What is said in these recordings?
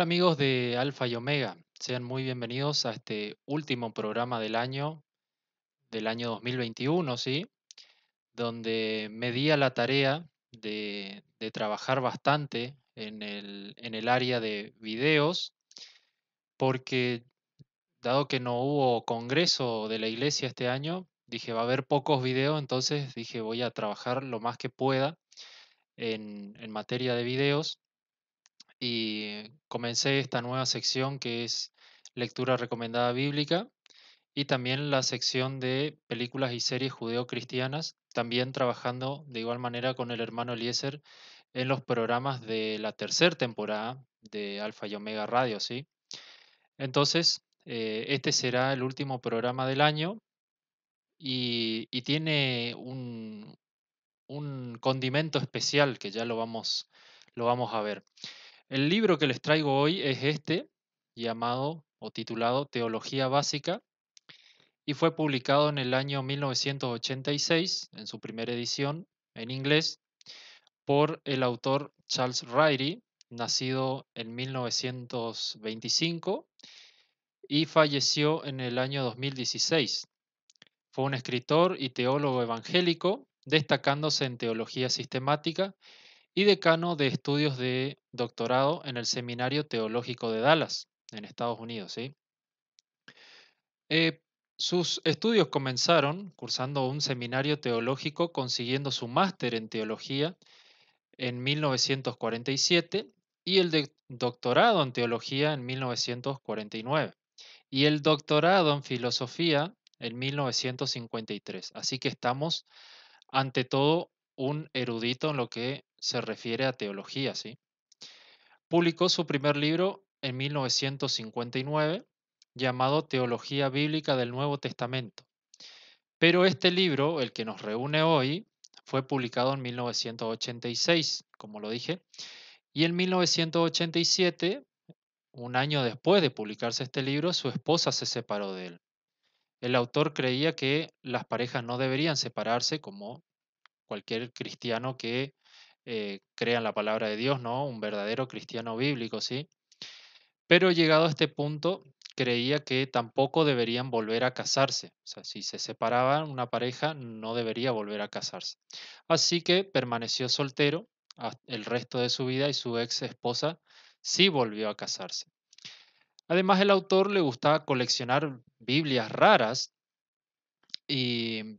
Hola amigos de Alfa y Omega, sean muy bienvenidos a este último programa del año, del año 2021, ¿sí? Donde me di a la tarea de, trabajar bastante en el, área de videos, porque dado que no hubo congreso de la iglesia este año, dije, va a haber pocos videos, entonces dije, voy a trabajar lo más que pueda en materia de videos y comencé esta nueva sección que es lectura recomendada bíblica y también la sección de películas y series judeocristianas, también trabajando de igual manera con el hermano Eliezer en los programas de la tercera temporada de Alfa y Omega Radio, ¿sí? Entonces, eh, este será el último programa del año y, tiene un, un condimento especial que ya lo vamos, lo vamos a ver. El libro que les traigo hoy es este, llamado o titulado Teología Básica, y fue publicado en el año 1986, en su primera edición, en inglés, por el autor Charles Ryrie, nacido en 1925 y falleció en el año 2016. Fue un escritor y teólogo evangélico, destacándose en teología sistemática y decano de estudios de doctorado en el Seminario Teológico de Dallas, en Estados Unidos. Eh, sus estudios comenzaron cursando un seminario teológico, consiguiendo su máster en teología en 1947 y el de doctorado en teología en 1949 y el doctorado en filosofía en 1953. Así que estamos ante todo un erudito en lo que se refiere a teología, ¿sí? Publicó su primer libro en 1959 llamado Teología Bíblica del Nuevo Testamento. Pero este libro, el que nos reúne hoy, fue publicado en 1986, como lo dije, y en 1987, un año después de publicarse este libro, su esposa se separó de él. El autor creía que las parejas no deberían separarse, como cualquier cristiano que eh, crea en la palabra de Dios, ¿no? Un verdadero cristiano bíblico, ¿sí? Pero llegado a este punto, creía que tampoco deberían volver a casarse. O sea, si se separaban una pareja, no debería volver a casarse. Así que permaneció soltero el resto de su vida y su ex esposa sí volvió a casarse. Además, el autor le gustaba coleccionar Biblias raras y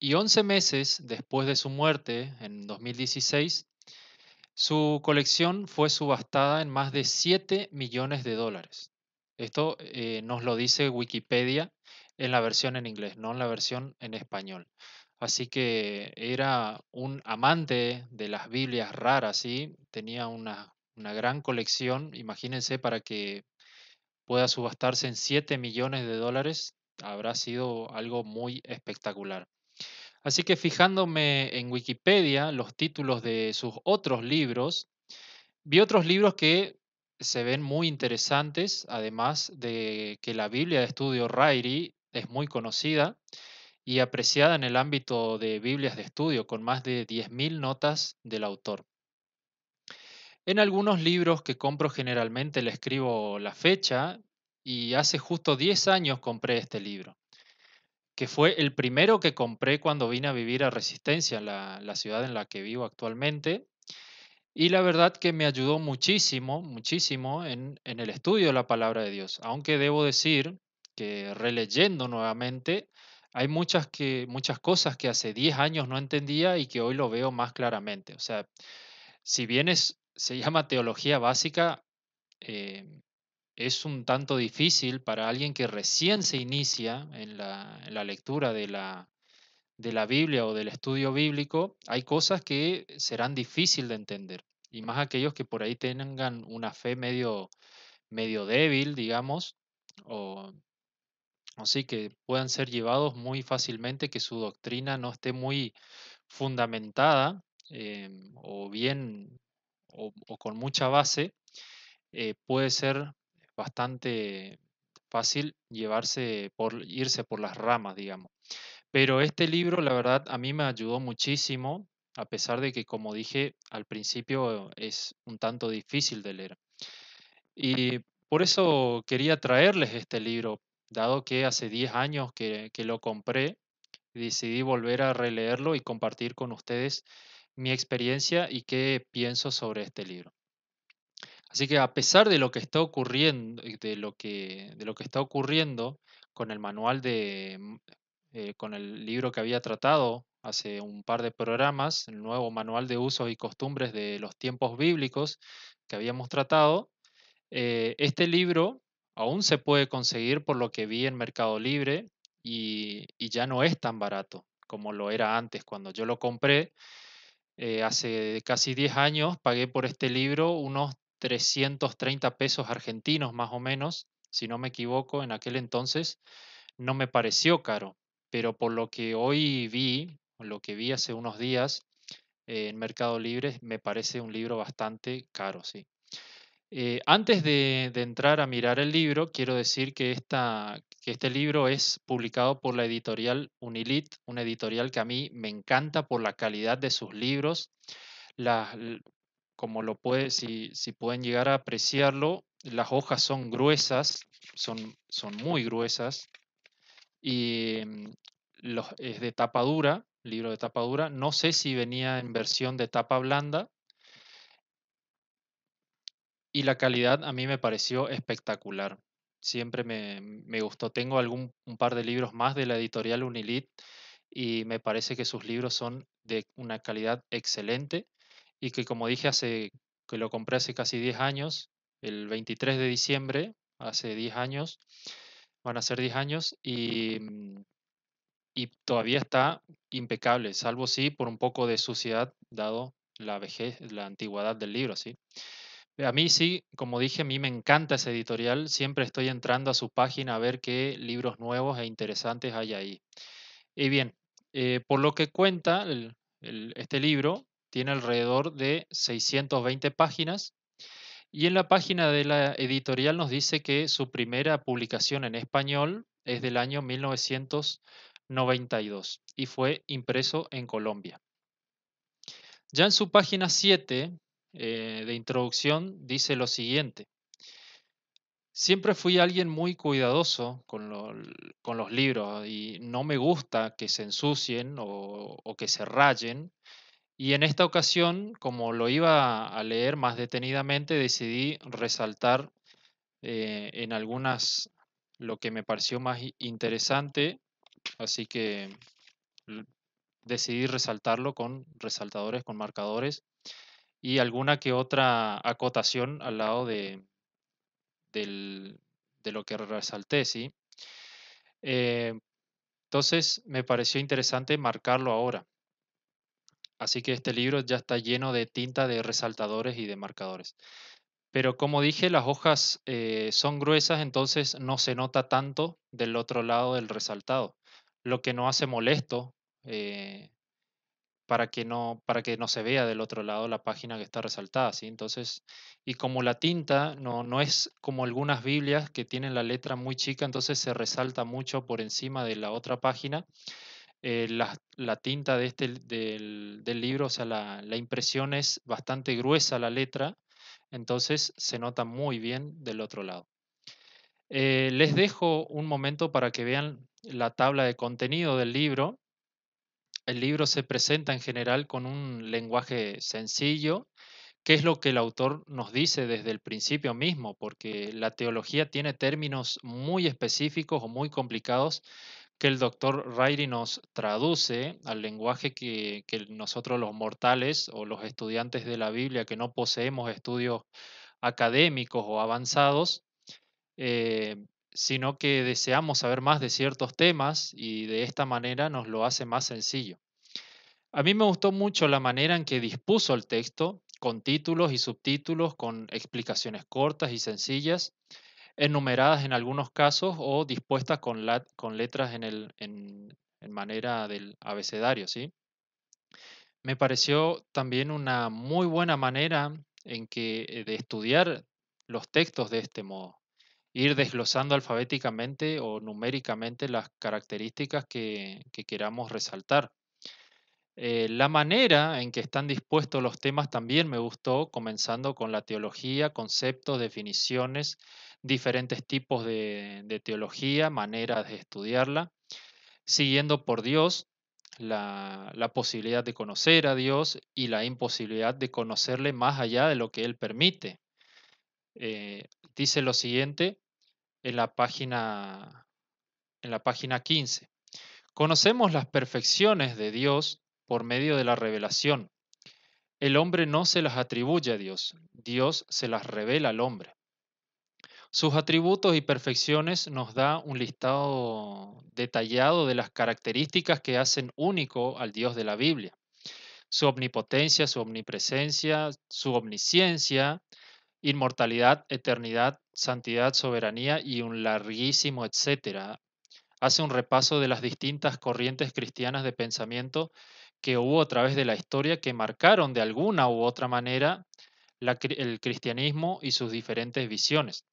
y 11 meses después de su muerte, en 2016, su colección fue subastada en más de 7 millones de dólares. Esto eh, nos lo dice Wikipedia en la versión en inglés, no en la versión en español. Así que era un amante de las Biblias raras, y tenía una, una gran colección, imagínense, para que pueda subastarse en 7 millones de dólares, habrá sido algo muy espectacular. Así que fijándome en Wikipedia, los títulos de sus otros libros, vi otros libros que se ven muy interesantes, además de que la Biblia de estudio Rairi es muy conocida y apreciada en el ámbito de Biblias de estudio, con más de 10.000 notas del autor. En algunos libros que compro generalmente le escribo la fecha y hace justo 10 años compré este libro que fue el primero que compré cuando vine a vivir a Resistencia, la, ciudad en la que vivo actualmente. Y la verdad que me ayudó muchísimo, muchísimo en, el estudio de la palabra de Dios. Aunque debo decir que releyendo nuevamente, hay muchas, que, muchas cosas que hace 10 años no entendía y que hoy lo veo más claramente. O sea, si bien es, se llama teología básica, eh, es un tanto difícil para alguien que recién se inicia en la, lectura de la, de la Biblia o del estudio bíblico, hay cosas que serán difíciles de entender. Y más aquellos que por ahí tengan una fe medio, medio débil, digamos, o así que puedan ser llevados muy fácilmente, que su doctrina no esté muy fundamentada eh, o bien o, con mucha base, eh, puede ser bastante fácil llevarse por irse por las ramas, digamos. Pero este libro, la verdad, a mí me ayudó muchísimo, a pesar de que, como dije al principio, es un tanto difícil de leer. Y por eso quería traerles este libro, dado que hace 10 años que, que lo compré, decidí volver a releerlo y compartir con ustedes mi experiencia y qué pienso sobre este libro. Así que a pesar de lo que está ocurriendo, eh, de lo que, de lo que está ocurriendo con el manual de, mm, eh, con el libro que había tratado hace un par de programas, el nuevo manual de usos y costumbres de los tiempos bíblicos que habíamos tratado, eh, este libro aún se puede conseguir por lo que vi en Mercado Libre y, ya no es tan barato como lo era antes cuando yo lo compré. hace casi 10 años pagué por este libro unos 330 pesos argentinos más o menos, si no me equivoco, en aquel entonces no me pareció caro, pero por lo que hoy vi, lo que vi hace unos días eh, en Mercado Libre, me parece un libro bastante caro, sí. Eh, antes de, entrar a mirar el libro, quiero decir que, esta, que este libro es publicado por la editorial Unilit, una editorial que a mí me encanta por la calidad de sus libros, la, como lo puede, si, pueden llegar a apreciarlo, las hojas son gruesas, son, son muy gruesas, y mm, los, es de tapa dura, libro de tapa dura. No sé si venía en versión de tapa blanda. Y la calidad a mí me pareció espectacular. Siempre me, gustó. Tengo algún, un par de libros más de la editorial Unilit y me parece que sus libros son de una calidad excelente y que como dije hace que lo compré hace casi 10 años, el 23 de diciembre, hace 10 años, van a ser 10 años y, mm, y todavía está impecable, salvo sí por un poco de suciedad dado la vejez, la antigüedad del libro, sí. A mí sí, como dije, a mí me encanta ese editorial, siempre estoy entrando a su página a ver qué libros nuevos e interesantes hay ahí. Y bien, eh, por lo que cuenta este libro, tiene alrededor de 620 páginas y en la página de la editorial nos dice que su primera publicación en español es del año 1992 y fue impreso en Colombia. Ya en su página 7 eh, de introducción dice lo siguiente. Siempre fui alguien muy cuidadoso con, los libros y no me gusta que se ensucien o que se rayen y en esta ocasión, como lo iba a leer más detenidamente, decidí resaltar eh, en algunas lo que me pareció más interesante, así que decidí resaltarlo con resaltadores, con marcadores y alguna que otra acotación al lado de, de lo que resalté, ¿sí? Eh, entonces me pareció interesante marcarlo ahora. Así que este libro ya está lleno de tinta, de resaltadores y de marcadores. Pero como dije, las hojas eh, son gruesas, entonces no se nota tanto del otro lado del resaltado, lo que no hace molesto eh, para, que no, para que no se vea del otro lado la página que está resaltada. ¿sí? Entonces, y como la tinta no, no es como algunas Biblias que tienen la letra muy chica, entonces se resalta mucho por encima de la otra página eh, la, tinta de este, del, libro, o sea, la, impresión es bastante gruesa la letra, entonces se nota muy bien del otro lado. Eh, les dejo un momento para que vean la tabla de contenido del libro. El libro se presenta en general con un lenguaje sencillo, que es lo que el autor nos dice desde el principio mismo, porque la teología tiene términos muy específicos o muy complicados que el doctor Rairi nos traduce al lenguaje que, nosotros los mortales o los estudiantes de la Biblia que no poseemos estudios académicos o avanzados, eh, sino que deseamos saber más de ciertos temas y de esta manera nos lo hace más sencillo. A mí me gustó mucho la manera en que dispuso el texto, con títulos y subtítulos, con explicaciones cortas y sencillas, enumeradas en algunos casos o dispuestas con, con letras en, el, en, manera del abecedario. ¿sí? Me pareció también una muy buena manera en que, eh, de estudiar los textos de este modo, ir desglosando alfabéticamente o numéricamente las características que queramos resaltar. Eh, la manera en que están dispuestos los temas también me gustó, comenzando con la teología, conceptos, definiciones, diferentes tipos de, teología, maneras de estudiarla, siguiendo por Dios, la, posibilidad de conocer a Dios y la imposibilidad de conocerle más allá de lo que Él permite. Eh, dice lo siguiente en la página en la página 15. Conocemos las perfecciones de Dios por medio de la revelación. El hombre no se las atribuye a Dios, Dios se las revela al hombre. Sus atributos y perfecciones nos da un listado detallado de las características que hacen único al Dios de la Biblia. Su omnipotencia, su omnipresencia, su omnisciencia, inmortalidad, eternidad, santidad, soberanía y un larguísimo etcétera. Hace un repaso de las distintas corrientes cristianas de pensamiento que hubo a través de la historia que marcaron de alguna u otra manera el cristianismo y sus diferentes visiones.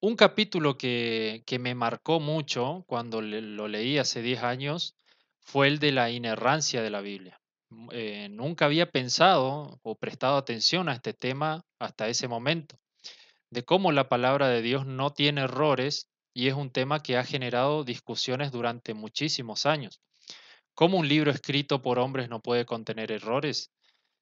Un capítulo que, me marcó mucho cuando lo leí hace 10 años fue el de la inerrancia de la Biblia. Mm, eh, nunca había pensado o prestado atención a este tema hasta ese momento, de cómo la palabra de Dios no tiene errores y es un tema que ha generado discusiones durante muchísimos años. ¿Cómo un libro escrito por hombres no puede contener errores?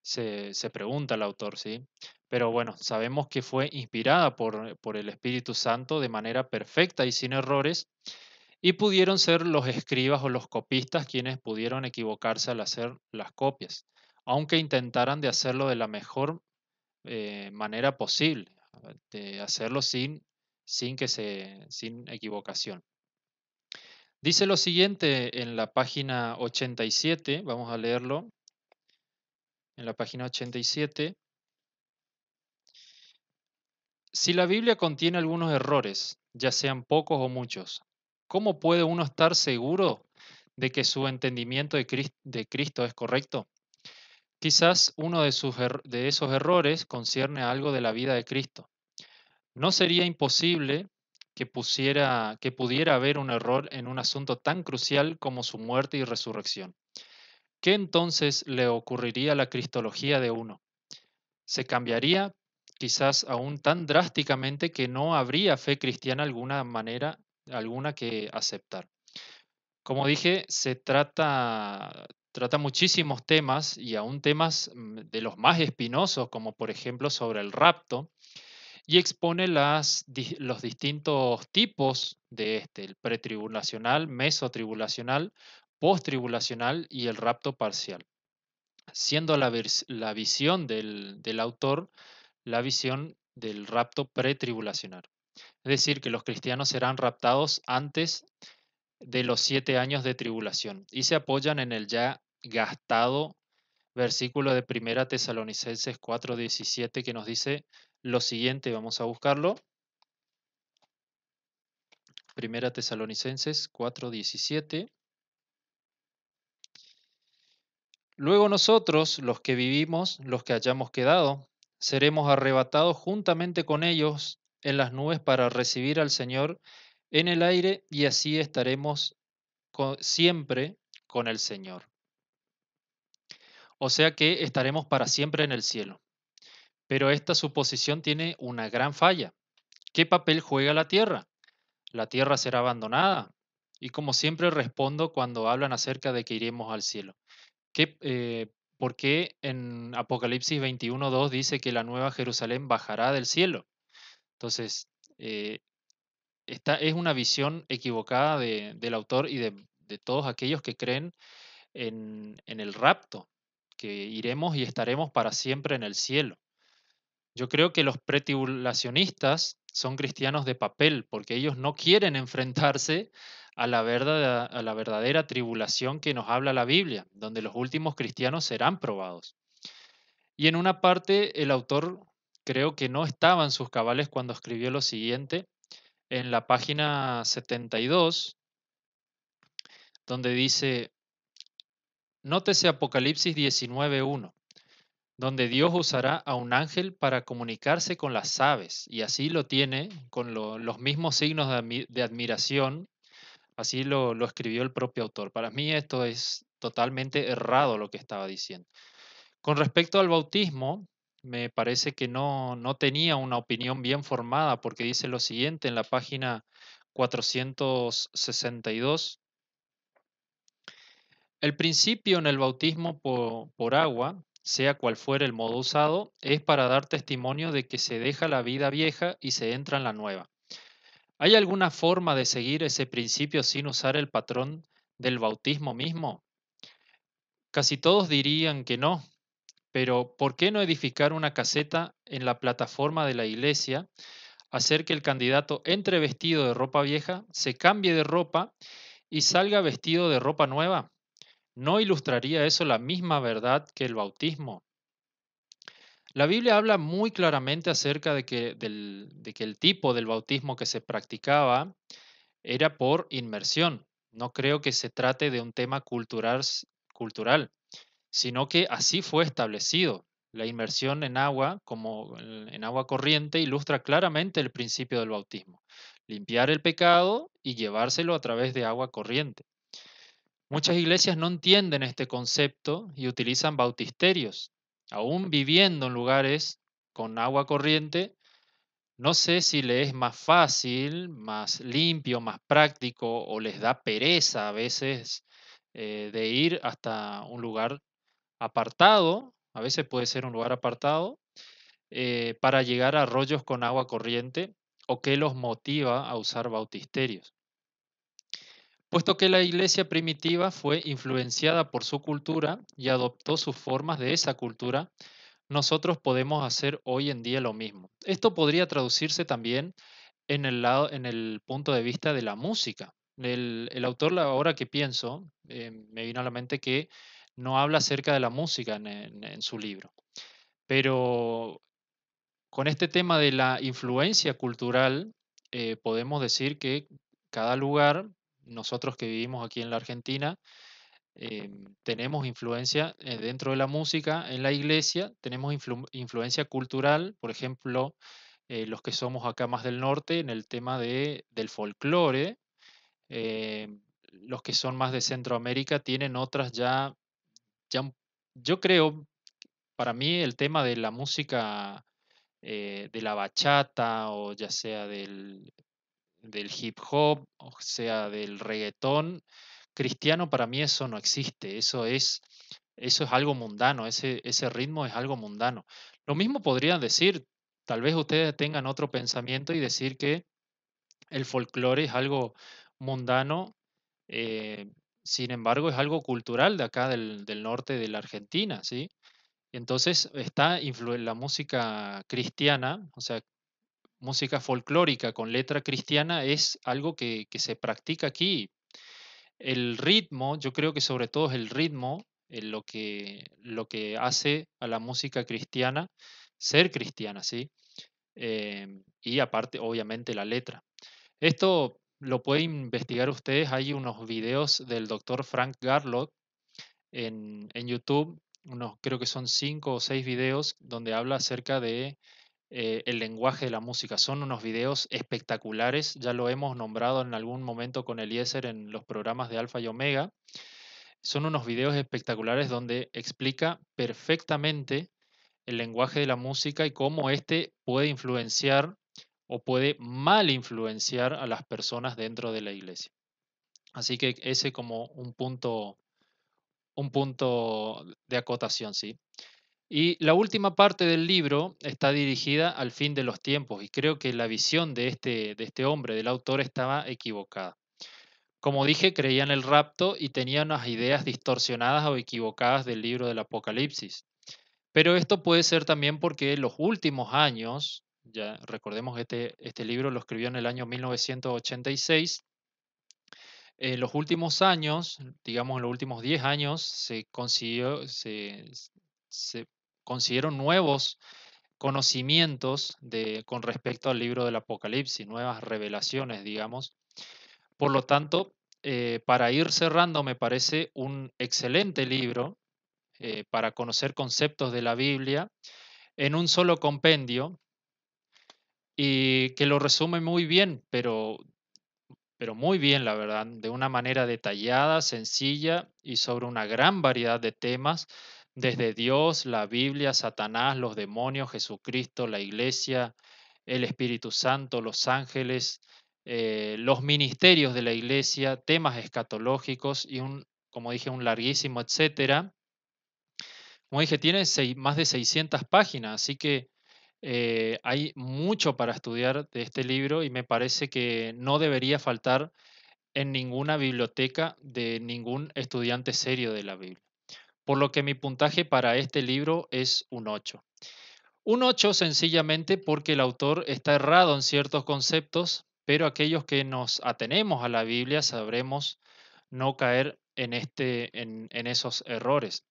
Se, se, pregunta el autor, ¿sí? Pero bueno, sabemos que fue inspirada por, por el Espíritu Santo de manera perfecta y sin errores, y pudieron ser los escribas o los copistas quienes pudieron equivocarse al hacer las copias, aunque intentaran de hacerlo de la mejor eh, manera posible, de hacerlo sin, sin, que se, sin equivocación. Dice lo siguiente en la página 87, vamos a leerlo. En la página 87. Si la Biblia contiene algunos errores, ya sean pocos o muchos, ¿cómo puede uno estar seguro de que su entendimiento de Cristo, es correcto? Quizás uno de, er-, de esos errores concierne a algo de la vida de Cristo. No sería imposible que, pusiera, que pudiera haber un error en un asunto tan crucial como su muerte y resurrección. ¿Qué entonces le ocurriría a la cristología de uno? Se cambiaría quizás aún tan drásticamente que no habría fe cristiana alguna manera alguna que aceptar. Como dije, se trata trata muchísimos temas y aún temas mm, de los más espinosos, como por ejemplo sobre el rapto, y expone los distintos tipos de este, el pretribulacional, mesotribulacional, posttribulacional y el rapto parcial, siendo la, visión del, del autor la visión del rapto pretribulacional. Es decir, que los cristianos serán raptados antes de los siete años de tribulación y se apoyan en el ya gastado versículo de Primera Tesalonicenses 4:17 que nos dice, lo siguiente, vamos a buscarlo. Primera Tesalonicenses 4:17. Luego nosotros, los que vivimos, los que hayamos quedado, seremos arrebatados juntamente con ellos en las nubes para recibir al Señor en el aire y así estaremos siempre con el Señor. O sea que estaremos para siempre en el cielo. Pero esta suposición tiene una gran falla. ¿Qué papel juega la Tierra? La Tierra será abandonada. Y como siempre respondo cuando hablan acerca de que iremos al cielo. ¿Qué, eh, ¿Por qué en Apocalipsis 21.2 dice que la nueva Jerusalén bajará del cielo? Entonces, eh, esta es una visión equivocada del autor y de, todos aquellos que creen en el rapto, que iremos y estaremos para siempre en el cielo. Yo creo que los pretribulacionistas son cristianos de papel, porque ellos no quieren enfrentarse a la, verdad, a la verdadera tribulación que nos habla la Biblia, donde los últimos cristianos serán probados. Y en una parte el autor creo que no estaba en sus cabales cuando escribió lo siguiente, en la página 72, donde dice, nótese Apocalipsis 19.1, donde Dios usará a un ángel para comunicarse con las aves, y así lo tiene con los mismos signos de, admiración, así lo, escribió el propio autor. Para mí esto es totalmente errado lo que estaba diciendo. Con respecto al bautismo, me parece que no, tenía una opinión bien formada porque dice lo siguiente en la página 462. El principio en el bautismo por, por agua sea cual fuera el modo usado, es para dar testimonio de que se deja la vida vieja y se entra en la nueva. ¿Hay alguna forma de seguir ese principio sin usar el patrón del bautismo mismo? Casi todos dirían que no, pero ¿por qué no edificar una caseta en la plataforma de la iglesia, hacer que el candidato entre vestido de ropa vieja, se cambie de ropa y salga vestido de ropa nueva? ¿No ilustraría eso la misma verdad que el bautismo? La Biblia habla muy claramente acerca de que, el tipo del bautismo que se practicaba era por inmersión. No creo que se trate de un tema cultural, cultural sino que así fue establecido. La inmersión en agua, como en agua corriente, ilustra claramente el principio del bautismo. Limpiar el pecado y llevárselo a través de agua corriente. Muchas iglesias no entienden este concepto y utilizan bautisterios. Aún viviendo en lugares con agua corriente, no sé si le es más fácil, más limpio, más práctico o les da pereza a veces eh, de ir hasta un lugar apartado, a veces puede ser un lugar apartado, eh, para llegar a arroyos con agua corriente o qué los motiva a usar bautisterios puesto que la iglesia primitiva fue influenciada por su cultura y adoptó sus formas de esa cultura, nosotros podemos hacer hoy en día lo mismo. Esto podría traducirse también en el, lado, en el punto de vista de la música. El, autor, ahora que pienso, eh, me vino a la mente que no habla acerca de la música en, su libro. Pero con este tema de la influencia cultural, eh, podemos decir que cada lugar nosotros que vivimos aquí en la Argentina, em, tenemos influencia eh, dentro de la música, en la iglesia, tenemos influencia cultural, por ejemplo, eh, los que somos acá más del norte en el tema del folclore, eh, los que son más de Centroamérica tienen otras ya, ya yo creo, para mí el tema de la música... de la bachata o ya sea del, del hip hop, o sea, del reggaetón. Cristiano para mí eso no existe, eso es, eso es algo mundano, ese, ese ritmo es algo mundano. Lo mismo podrían decir, tal vez ustedes tengan otro pensamiento y decir que el folclore es algo mundano, eh, sin embargo es algo cultural de acá del, del norte de la Argentina, ¿sí? Entonces está la música cristiana, o sea, música folclórica con letra cristiana es algo que, se practica aquí. El ritmo, yo creo que sobre todo es el ritmo en eh, lo, que, lo que hace a la música cristiana ser cristiana, ¿sí? Em, y aparte, obviamente, la letra. Esto lo pueden investigar ustedes. Hay unos videos del doctor Frank Garlock en, en YouTube, unos, creo que son cinco o seis videos, donde habla acerca de eh, el lenguaje de la música. Son unos videos espectaculares, ya lo hemos nombrado en algún momento con Eliezer en los programas de Alfa y Omega. Son unos videos espectaculares donde explica perfectamente el lenguaje de la música y cómo éste puede influenciar o puede mal influenciar a las personas dentro de la iglesia. Así que ese como un punto, un punto de acotación, ¿sí? Y la última parte del libro está dirigida al fin de los tiempos y creo que la visión de este, de este hombre, del autor, estaba equivocada. Como dije, creían el rapto y tenían unas ideas distorsionadas o equivocadas del libro del Apocalipsis. Pero esto puede ser también porque los últimos años, ya recordemos que este, este libro lo escribió en el año 1986, en eh, los últimos años, digamos en los últimos 10 años, se consiguió, se considero nuevos conocimientos de, con respecto al libro del Apocalipsis, nuevas revelaciones, digamos. Por lo tanto, eh, para ir cerrando, me parece un excelente libro eh, para conocer conceptos de la Biblia en un solo compendio y que lo resume muy bien, pero, pero muy bien, la verdad, de una manera detallada, sencilla y sobre una gran variedad de temas desde Dios, la Biblia, Satanás, los demonios, Jesucristo, la iglesia, el Espíritu Santo, los ángeles, eh, los ministerios de la iglesia, temas escatológicos y un, como dije, un larguísimo etcétera. Como dije, tiene más de 600 páginas, así que eh, hay mucho para estudiar de este libro y me parece que no debería faltar en ninguna biblioteca de ningún estudiante serio de la Biblia por lo que mi puntaje para este libro es un 8. Un 8 sencillamente porque el autor está errado en ciertos conceptos, pero aquellos que nos atenemos a la Biblia sabremos no caer en, este, en, esos errores.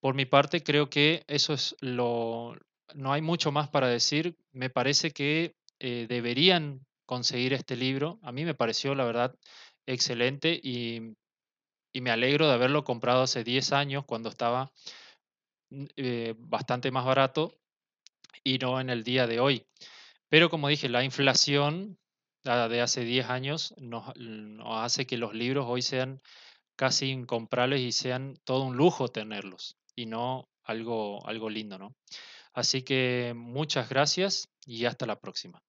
Por mi parte, creo que eso es lo... No hay mucho más para decir. Me parece que eh, deberían conseguir este libro. A mí me pareció, la verdad, excelente y y me alegro de haberlo comprado hace 10 años cuando estaba mm, eh, bastante más barato y no en el día de hoy. Pero como dije, la inflación de hace 10 años nos, hace que los libros hoy sean casi incomprables y sean todo un lujo tenerlos y no algo, algo lindo, ¿no? Así que muchas gracias y hasta la próxima.